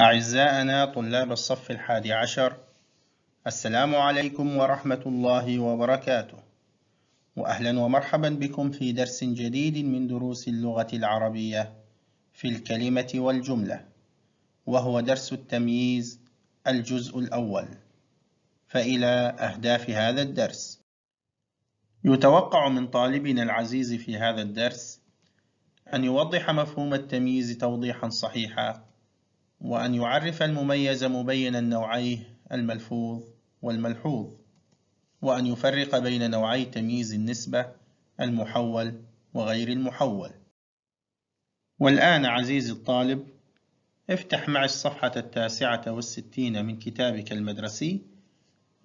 أعزائنا طلاب الصف الحادي عشر السلام عليكم ورحمة الله وبركاته وأهلا ومرحبا بكم في درس جديد من دروس اللغة العربية في الكلمة والجملة وهو درس التمييز الجزء الأول فإلى أهداف هذا الدرس يتوقع من طالبنا العزيز في هذا الدرس أن يوضح مفهوم التمييز توضيحا صحيحا وأن يعرف المميز مبينا نوعيه الملفوظ والملحوظ وأن يفرق بين نوعي تمييز النسبة المحول وغير المحول والآن عزيزي الطالب افتح معي الصفحة التاسعة والستين من كتابك المدرسي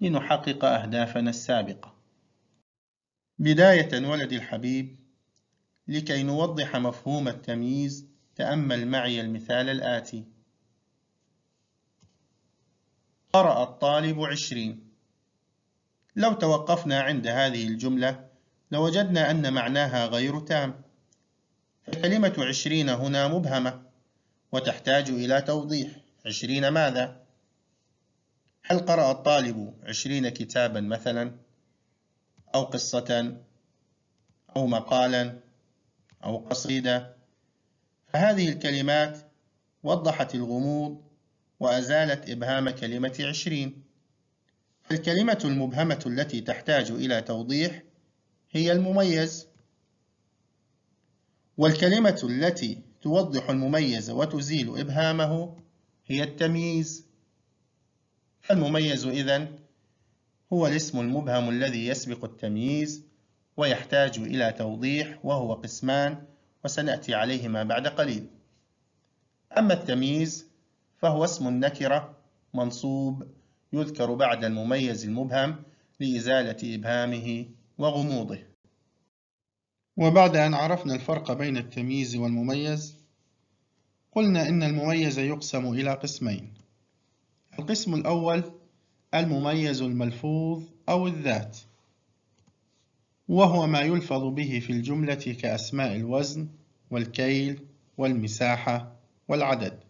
لنحقق أهدافنا السابقة بداية ولدي الحبيب لكي نوضح مفهوم التمييز تأمل معي المثال الآتي قرأ الطالب عشرين لو توقفنا عند هذه الجملة لوجدنا أن معناها غير تام فكلمة عشرين هنا مبهمة وتحتاج إلى توضيح عشرين ماذا؟ هل قرأ الطالب عشرين كتابا مثلا؟ أو قصة أو مقالا أو قصيدة فهذه الكلمات وضحت الغموض وأزالت إبهام كلمة عشرين الكلمة المبهمة التي تحتاج إلى توضيح هي المميز والكلمة التي توضح المميز وتزيل إبهامه هي التمييز المميز إذن هو الاسم المبهم الذي يسبق التمييز ويحتاج إلى توضيح وهو قسمان وسنأتي عليهما بعد قليل أما التمييز فهو اسم النكرة منصوب يذكر بعد المميز المبهم لإزالة إبهامه وغموضه وبعد أن عرفنا الفرق بين التمييز والمميز قلنا إن المميز يقسم إلى قسمين القسم الأول المميز الملفوظ أو الذات وهو ما يلفظ به في الجملة كأسماء الوزن والكيل والمساحة والعدد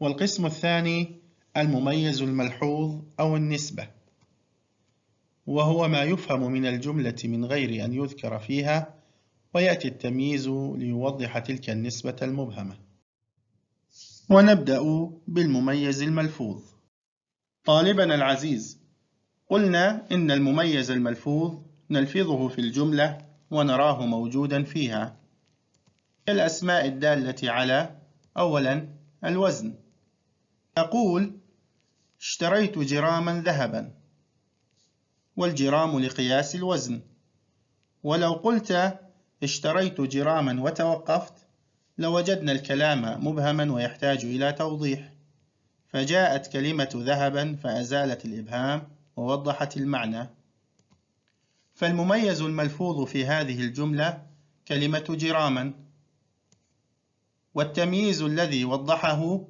والقسم الثاني المميز الملحوظ أو النسبة وهو ما يفهم من الجملة من غير أن يذكر فيها ويأتي التمييز ليوضح تلك النسبة المبهمة ونبدأ بالمميز الملفوظ طالبنا العزيز قلنا إن المميز الملفوظ نلفظه في الجملة ونراه موجودا فيها الأسماء الدالة على أولا الوزن أقول اشتريت جراما ذهبا والجرام لقياس الوزن ولو قلت اشتريت جراما وتوقفت لوجدنا الكلام مبهما ويحتاج إلى توضيح فجاءت كلمة ذهبا فأزالت الإبهام ووضحت المعنى فالمميز الملفوظ في هذه الجملة كلمة جراما والتمييز الذي وضحه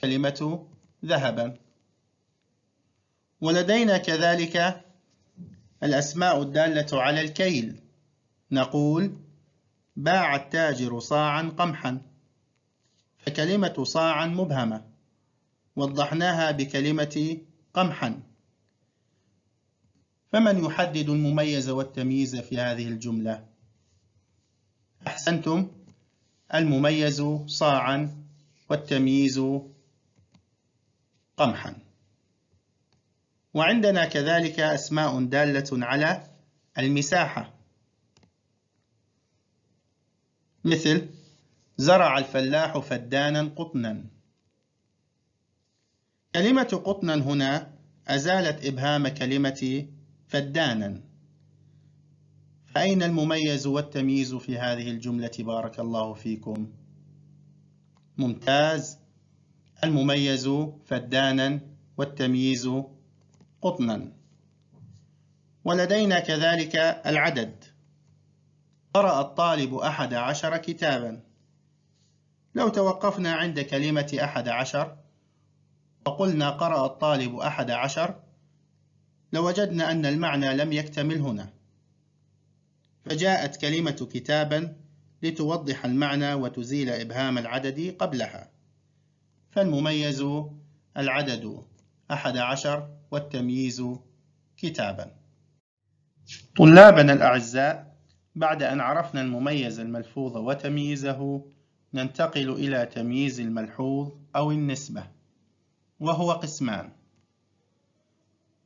كلمة ذهبا ولدينا كذلك الأسماء الدالة على الكيل نقول باع التاجر صاعا قمحا فكلمة صاعا مبهمة وضحناها بكلمة قمحا فمن يحدد المميز والتمييز في هذه الجملة؟ أحسنتم المميز صاعا والتمييز قمحا وعندنا كذلك أسماء دالة على المساحة مثل زرع الفلاح فدانا قطنا كلمة قطنا هنا أزالت إبهام كلمة فدانا فأين المميز والتمييز في هذه الجملة بارك الله فيكم ممتاز المميز فدانا والتمييز قطنا ولدينا كذلك العدد قرأ الطالب أحد عشر كتابا لو توقفنا عند كلمة أحد عشر وقلنا قرأ الطالب أحد عشر لوجدنا أن المعنى لم يكتمل هنا فجاءت كلمة كتابا لتوضح المعنى وتزيل إبهام العدد قبلها فالمميز العدد أحد عشر والتمييز كتابا طلابنا الأعزاء بعد أن عرفنا المميز الملفوظ وتمييزه ننتقل إلى تمييز الملحوظ أو النسبة وهو قسمان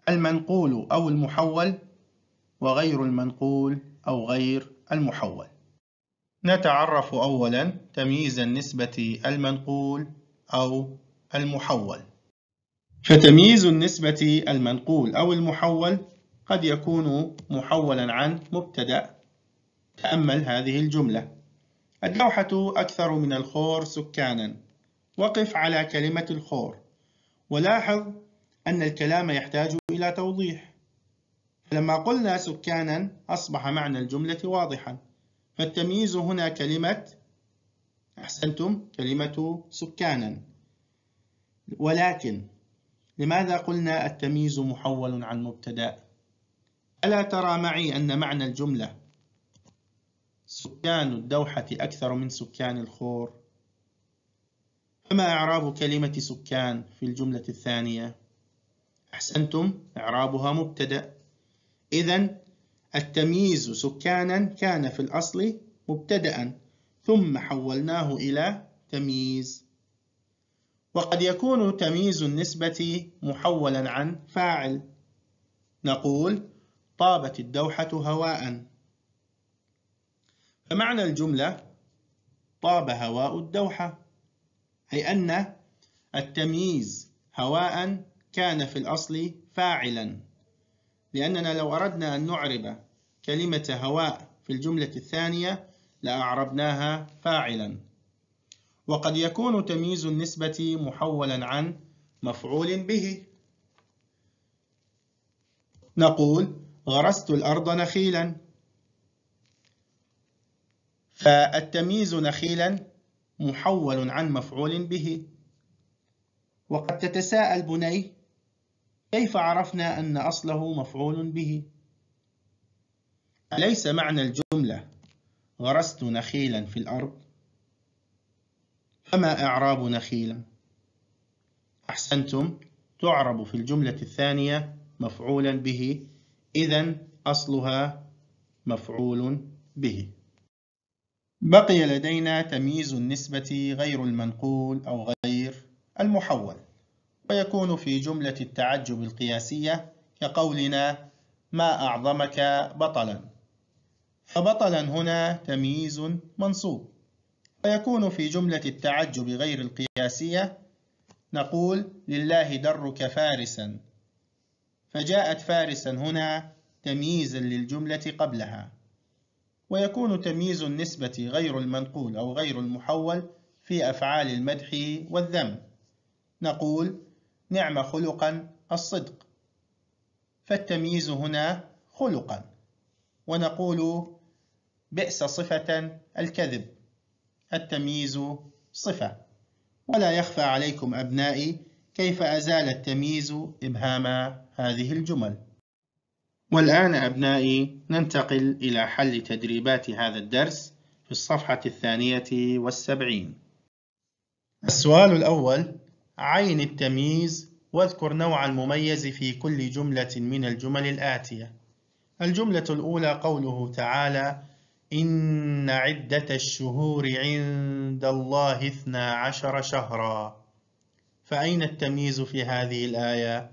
المنقول أو المحول وغير المنقول أو غير المحول نتعرف أولا تمييز النسبة المنقول أو المحول فتمييز النسبة المنقول أو المحول قد يكون محولا عن مبتدأ تأمل هذه الجملة الدوحة أكثر من الخور سكانا وقف على كلمة الخور ولاحظ أن الكلام يحتاج إلى توضيح لما قلنا سكانا أصبح معنى الجملة واضحا فالتمييز هنا كلمة أحسنتم كلمة سكانا ولكن لماذا قلنا التمييز محول عن مبتدأ؟ ألا ترى معي أن معنى الجملة سكان الدوحة أكثر من سكان الخور؟ فما إعراب كلمة سكان في الجملة الثانية؟ أحسنتم إعرابها مبتدأ إذا التمييز سكانا كان في الأصل مبتدأ ثم حولناه إلى تمييز وقد يكون تمييز النسبة محولا عن فاعل نقول طابت الدوحة هواء فمعنى الجملة طاب هواء الدوحة أي أن التمييز هواء كان في الأصل فاعلا لأننا لو أردنا أن نعرب كلمة هواء في الجملة الثانية لأعربناها فاعلا وقد يكون تمييز النسبة محولا عن مفعول به نقول غرست الأرض نخيلا فالتمييز نخيلا محول عن مفعول به وقد تتساءل بني كيف عرفنا أن أصله مفعول به أليس معنى الجملة غرست نخيلا في الأرض فما إعراب نخيلا أحسنتم تعرب في الجملة الثانية مفعولا به إذا أصلها مفعول به بقي لدينا تمييز النسبة غير المنقول أو غير المحول ويكون في جملة التعجب القياسية كقولنا ما أعظمك بطلا فبطلا هنا تمييز منصوب ويكون في جملة التعجب غير القياسية نقول لله درك فارسا فجاءت فارسا هنا تمييزا للجملة قبلها ويكون تمييز النسبة غير المنقول أو غير المحول في أفعال المدح والذم نقول نعم خلقا الصدق فالتمييز هنا خلقا ونقول بئس صفة الكذب التمييز صفة ولا يخفى عليكم أبنائي كيف أزال التمييز إبهام هذه الجمل والآن أبنائي ننتقل إلى حل تدريبات هذا الدرس في الصفحة الثانية والسبعين السؤال الأول عين التمييز واذكر نوع المميز في كل جملة من الجمل الآتية الجملة الأولى قوله تعالى إن عدة الشهور عند الله اثنا عشر شهرا فأين التمييز في هذه الآية؟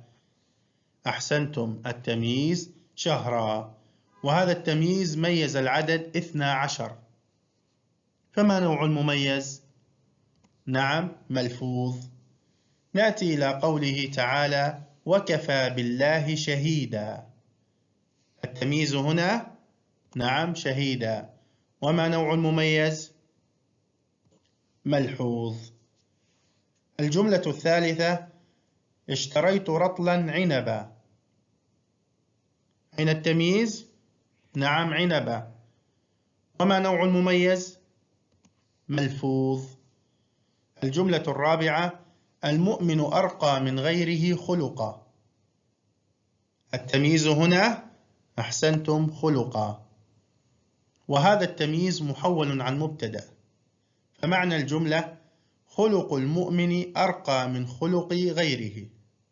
أحسنتم التمييز شهرا وهذا التمييز ميز العدد اثنا عشر فما نوع المميز؟ نعم ملفوظ نأتي إلى قوله تعالى وكفى بالله شهيدا التمييز هنا نعم شهيدا وما نوع المميز ملحوظ الجملة الثالثة اشتريت رطلا عنبا أين التمييز؟ نعم عنبا وما نوع المميز؟ ملفوظ الجملة الرابعة المؤمن أرقى من غيره خلقا التمييز هنا أحسنتم خلقا وهذا التمييز محول عن مبتدأ فمعنى الجملة خلق المؤمن أرقى من خلق غيره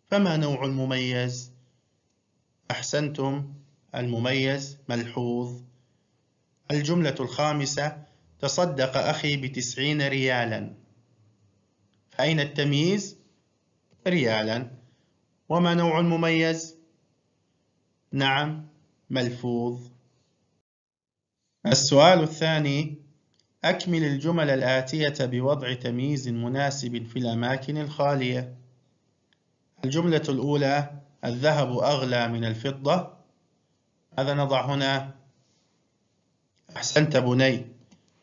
فما نوع المميز؟ أحسنتم المميز ملحوظ الجملة الخامسة تصدق أخي بتسعين ريالا فأين التمييز؟ ريالا وما نوع المميز؟ نعم ملفوظ السؤال الثاني أكمل الجمل الآتية بوضع تمييز مناسب في الأماكن الخالية الجملة الأولى الذهب أغلى من الفضة ماذا نضع هنا؟ أحسنت بني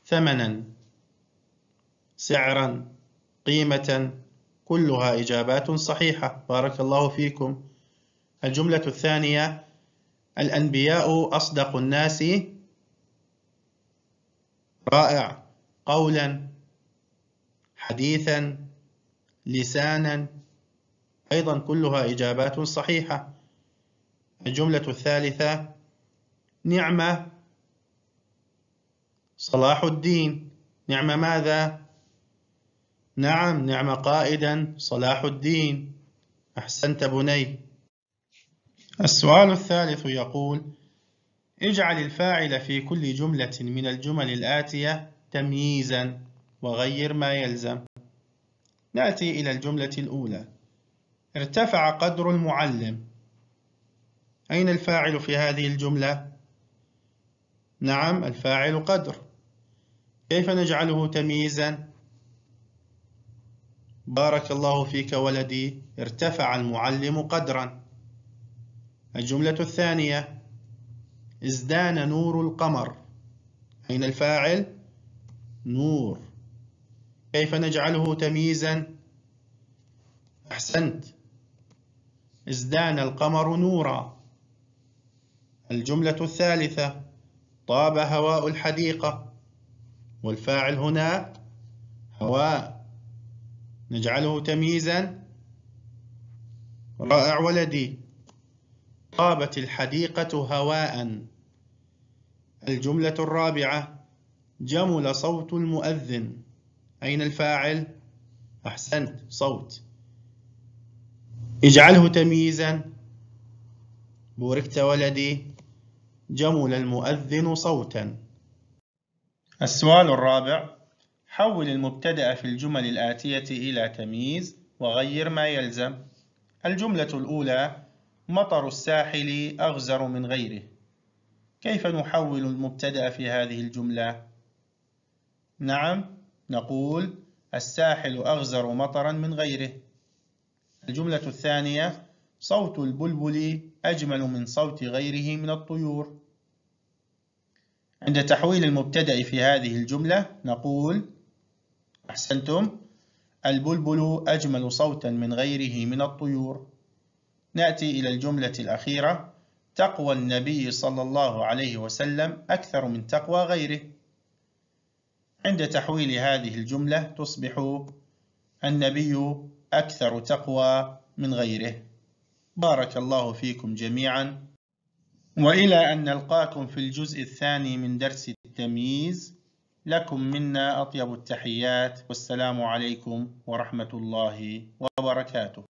ثمنا سعرا قيمة كلها إجابات صحيحة بارك الله فيكم الجملة الثانية الأنبياء أصدق الناس رائع قولا حديثا لسانا أيضا كلها إجابات صحيحة الجملة الثالثة نعمة صلاح الدين نعم ماذا؟ نعم نعم قائدا صلاح الدين أحسنت بني السؤال الثالث يقول اجعل الفاعل في كل جملة من الجمل الآتية تمييزا وغير ما يلزم نأتي إلى الجملة الأولى ارتفع قدر المعلم أين الفاعل في هذه الجملة؟ نعم الفاعل قدر كيف نجعله تمييزا؟ بارك الله فيك ولدي ارتفع المعلم قدرا الجملة الثانية ازدان نور القمر أين الفاعل؟ نور كيف نجعله تمييزا؟ أحسنت ازدان القمر نورا الجملة الثالثة طاب هواء الحديقة والفاعل هنا هواء نجعله تمييزا رائع ولدي طابت الحديقة هواءً الجملة الرابعة جمل صوت المؤذن أين الفاعل؟ أحسنت صوت اجعله تمييزا بوركت ولدي جمل المؤذن صوتا السؤال الرابع حول المبتدأ في الجمل الآتية إلى تمييز وغير ما يلزم الجملة الأولى مطر الساحل أغزر من غيره كيف نحول المبتدأ في هذه الجملة؟ نعم نقول الساحل أغزر مطرا من غيره الجملة الثانية صوت البلبل أجمل من صوت غيره من الطيور عند تحويل المبتدأ في هذه الجملة نقول أحسنتم البلبل أجمل صوتا من غيره من الطيور نأتي إلى الجملة الأخيرة تقوى النبي صلى الله عليه وسلم أكثر من تقوى غيره عند تحويل هذه الجملة تصبح النبي أكثر تقوى من غيره بارك الله فيكم جميعا وإلى أن نلقاكم في الجزء الثاني من درس التمييز لكم منا أطيب التحيات والسلام عليكم ورحمة الله وبركاته